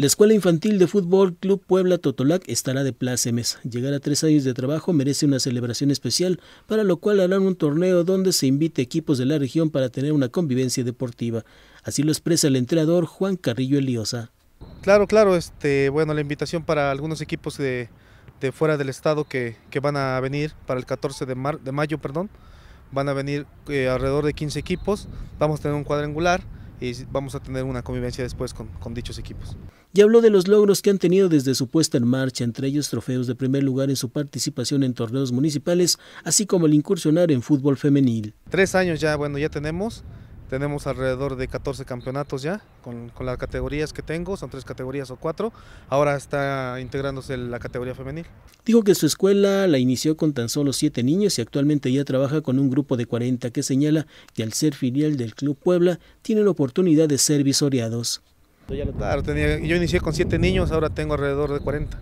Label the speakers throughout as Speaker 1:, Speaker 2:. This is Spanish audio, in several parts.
Speaker 1: La Escuela Infantil de Fútbol Club Puebla Totolac estará de plácemes. Llegar a tres años de trabajo merece una celebración especial, para lo cual harán un torneo donde se invite equipos de la región para tener una convivencia deportiva. Así lo expresa el entrenador Juan Carrillo Eliosa.
Speaker 2: Claro, claro, este, bueno, la invitación para algunos equipos de, fuera del estado que, van a venir para el 14 de, mayo, perdón, van a venir eh, alrededor de 15 equipos, vamos a tener un cuadrangular, y vamos a tener una convivencia después con, dichos equipos.
Speaker 1: Y habló de los logros que han tenido desde su puesta en marcha, entre ellos trofeos de primer lugar en su participación en torneos municipales, así como el incursionar en fútbol femenil. Tres años ya, bueno, ya tenemos tenemos alrededor de 14 campeonatos ya,
Speaker 2: con, las categorías que tengo, son tres categorías o cuatro. Ahora está integrándose la categoría femenil.
Speaker 1: Dijo que su escuela la inició con tan solo siete niños y actualmente ya trabaja con un grupo de 40 que señala que al ser filial del Club Puebla tiene la oportunidad de ser visoreados.
Speaker 2: Claro, yo inicié con siete niños, ahora tengo alrededor de 40.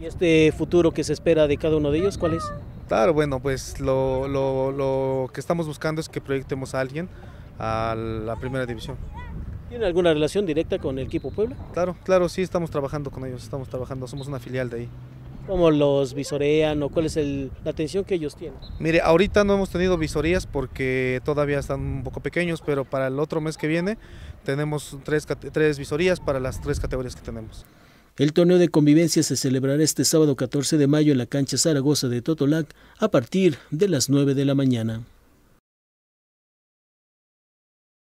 Speaker 2: ¿Y este futuro que se espera de cada uno de ellos cuál es? Claro, bueno, pues lo, lo, que estamos buscando es que proyectemos a alguien a la primera división. ¿Tiene alguna relación directa con el equipo Puebla? Claro, claro, sí, estamos trabajando con ellos, estamos trabajando, somos una filial
Speaker 1: de ahí. ¿Cómo los visorean o cuál es la atención que ellos tienen?
Speaker 2: Mire, ahorita no hemos tenido visorías porque todavía están un poco pequeños, pero para el otro mes que viene tenemos tres, tres visorías para las tres categorías que tenemos.
Speaker 1: El torneo de convivencia se celebrará este sábado 14 de mayo en la cancha Zaragoza de Totolac a partir de las 9 de la mañana.